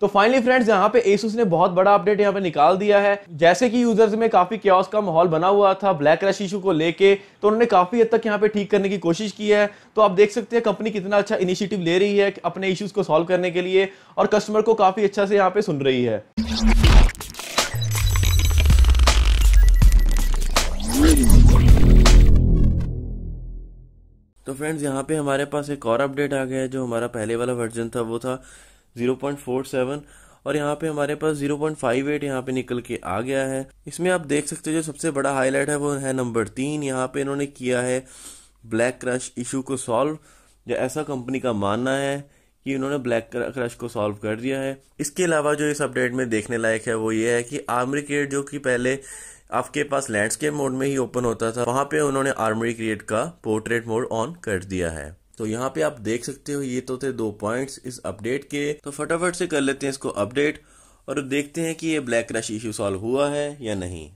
तो finally friends यहाँ पे Asus ने बहुत बड़ा अपडेट यहाँ पे निकाल दिया है जैसे कि यूजर्स में काफी क्योस का माहौल बना हुआ था ब्लैक क्रैश इशू को लेके तो उन्होंने काफी हद तक यहाँ पे ठीक करने की कोशिश की है तो आप देख सकते हैं कंपनी कितना अच्छा इनिशिएटिव ले रही है अपने इश्यूज को सॉल्व करने के लिए और कस्टमर को काफी अच्छा से यहाँ पे सुन रही है तो फ्रेंड्स यहाँ पे हमारे पास एक और अपडेट आ गया है जो हमारा पहले वाला वर्जन था वो था जीरो पॉइंट फोर सेवन और यहाँ पे हमारे पास 0.58 यहाँ पे निकल के आ गया है इसमें आप देख सकते हो जो सबसे बड़ा हाईलाइट है वो है नंबर तीन यहाँ पे इन्होंने किया है ब्लैक क्रश इशू को सॉल्व या ऐसा कंपनी का मानना है कि इन्होंने ब्लैक क्रश को सॉल्व कर दिया है इसके अलावा जो इस अपडेट में देखने लायक है वो ये है कि आर्मरी क्रिएट जो कि पहले आपके पास लैंडस्केप मोड में ही ओपन होता था वहां पे उन्होंने आर्मरी क्रिएट का पोर्ट्रेट मोड ऑन कर दिया है तो यहाँ पे आप देख सकते हो ये तो थे दो पॉइंट्स इस अपडेट के तो फटाफट से कर लेते हैं इसको अपडेट और देखते हैं कि ये ब्लैक क्रश इश्यू सॉल्व हुआ है या नहीं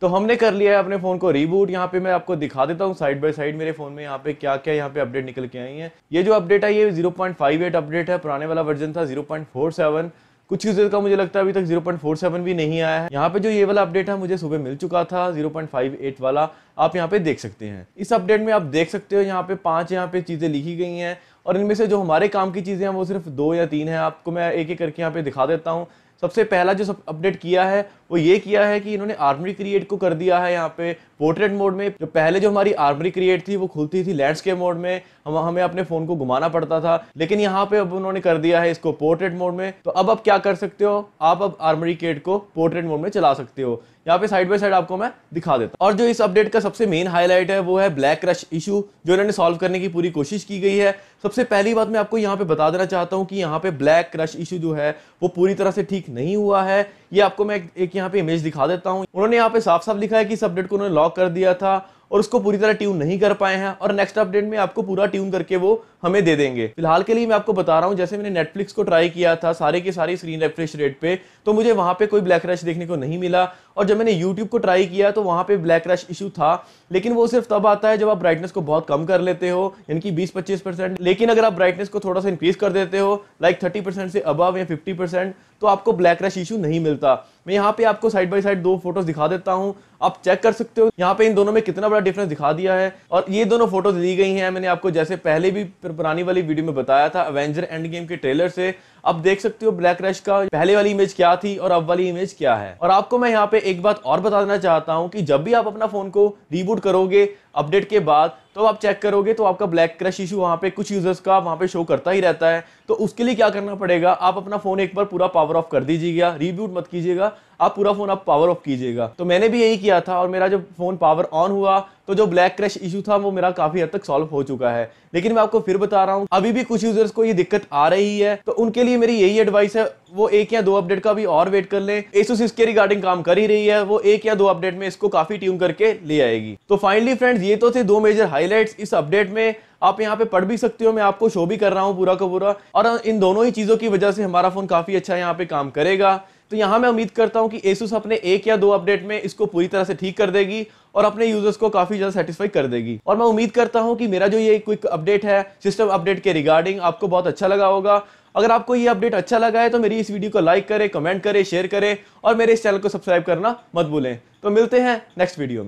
तो हमने कर लिया है अपने फोन को रीबूट यहाँ पे मैं आपको दिखा देता हूँ साइड बाय साइड मेरे फोन में यहाँ पे क्या क्या यहाँ पे अपडेट निकल के आई है ये जो अपडेट है ये 0.58 अपडेट है पुराने वाला वर्जन था 0.47 कुछ देर का मुझे लगता है अभी तक 0.47 भी नहीं आया है यहाँ पे जो ये वाला अपडेट है मुझे सुबह मिल चुका था 0.58 वाला आप यहाँ पे देख सकते हैं इस अपडेट में आप देख सकते हो यहाँ पे पांच यहाँ पे चीज़ें लिखी गई हैं और इनमें से जो हमारे काम की चीज़ें हैं वो सिर्फ दो या तीन है आपको मैं एक एक करके यहाँ पे दिखा देता हूँ सबसे पहला जो सब अपडेट किया है वो ये किया है कि इन्होंने आर्मरी क्रिएट को कर दिया है यहाँ पे पोर्ट्रेट मोड में जो पहले जो हमारी आर्मरी क्रिएट थी वो खुलती थी लैंडस्केप मोड में हम हमें अपने फ़ोन को घुमाना पड़ता था लेकिन यहाँ पे अब उन्होंने कर दिया है इसको पोर्ट्रेट मोड में तो अब आप क्या कर सकते हो आप अब आर्मरी क्रिएट को पोर्ट्रेट मोड में चला सकते हो यहाँ पे साइड बाय साइड आपको मैं दिखा देता हूँ और जो इस अपडेट का सबसे मेन हाईलाइट है वो है ब्लैक क्रश इशू जो इन्होंने सॉल्व करने की पूरी कोशिश की गई है सबसे पहली बात मैं आपको यहाँ पे बता देना चाहता हूँ कि यहाँ पे ब्लैक क्रश इशू जो है वो पूरी तरह से ठीक नहीं हुआ है ये आपको मैं एक, यहाँ पे इमेज दिखा देता हूँ उन्होंने यहाँ पे साफ साफ लिखा है कि इस अपडेट को उन्होंने लॉक कर दिया था और उसको पूरी तरह ट्यून नहीं कर पाए हैं और नेक्स्ट अपडेट में आपको पूरा ट्यून करके वो हमें दे देंगे फिलहाल के लिए मैं आपको बता रहा हूँ जैसे मैंने नेटफ्लिक्स को ट्राई किया था सारे के सारे स्क्रीन रेफ्रेश रेट पे तो मुझे वहाँ पे कोई ब्लैक रश देखने को नहीं मिला और जब मैंने यूट्यूब को ट्राई किया तो वहाँ पे ब्लैक रश इशू था लेकिन वो सिर्फ तब आता है जब आप ब्राइटनेस को बहुत कम कर लेते हो यानी कि बीस पच्चीस परसेंट लेकिन अगर आप ब्राइटनेस को थोड़ा सा इंक्रीज कर देते हो लाइक थर्टी परसेंट से अबव या फिफ्टी परसेंट तो आपको ब्लैक रश इशू नहीं मिलता मैं यहाँ पे आपको साइड बाई साइड दो फोटोज दिखा देता हूँ आप चेक कर सकते हो यहाँ पे इन दोनों में कितना बड़ा डिफरेंस दिखा दिया है और ये दोनों फोटोज ली गई हैं मैंने आपको जैसे पहले भी पुरानी वाली वीडियो में बताया था अवेंजर एंड गेम के ट्रेलर से अब देख सकते हो ब्लैक रश का पहले वाली इमेज क्या थी और अब वाली इमेज क्या है और आपको मैं यहाँ पे एक बात और बता देना चाहता हूँ कि जब भी आप अपना फ़ोन को रीबूट करोगे अपडेट के बाद तो आप चेक करोगे तो आपका ब्लैक क्रश इशू वहाँ पे कुछ यूज़र्स का वहाँ पे शो करता ही रहता है तो उसके लिए क्या करना पड़ेगा आप अपना फ़ोन एक बार पूरा पावर ऑफ कर दीजिएगा रीबूट मत कीजिएगा आप पूरा फ़ोन आप पावर ऑफ कीजिएगा तो मैंने भी यही किया था और मेरा जब फ़ोन पावर ऑन हुआ तो जो ब्लैक क्रैश इशू था वो मेरा काफ़ी हद तक सॉल्व हो चुका है लेकिन मैं आपको फिर बता रहा हूँ अभी भी कुछ यूज़र्स को ये दिक्कत आ रही है तो उनके लिए मेरी यही एडवाइस है वो एक या दो अपडेट का भी और वेट कर लें एसोस इसके रिगार्डिंग काम कर ही रही है वो एक या दो अपडेट में इसको काफ़ी ट्यून करके ले आएगी तो फाइनली फ्रेंड्स ये तो थे दो मेजर हाईलाइट इस अपडेट में आप यहाँ पे पढ़ भी सकते हो मैं आपको शो भी कर रहा हूँ पूरा का पूरा और इन दोनों ही चीज़ों की वजह से हमारा फ़ोन काफ़ी अच्छा यहाँ पे काम करेगा तो यहाँ मैं उम्मीद करता हूँ कि एसूस अपने एक या दो अपडेट में इसको पूरी तरह से ठीक कर देगी और अपने यूजर्स को काफ़ी ज़्यादा सेटिस्फाई कर देगी और मैं उम्मीद करता हूँ कि मेरा जो ये क्विक अपडेट है सिस्टम अपडेट के रिगार्डिंग आपको बहुत अच्छा लगा होगा अगर आपको ये अपडेट अच्छा लगा है तो मेरी इस वीडियो को लाइक करें कमेंट करें शेयर करें और मेरे इस चैनल को सब्सक्राइब करना मत भूलें तो मिलते हैं नेक्स्ट वीडियो में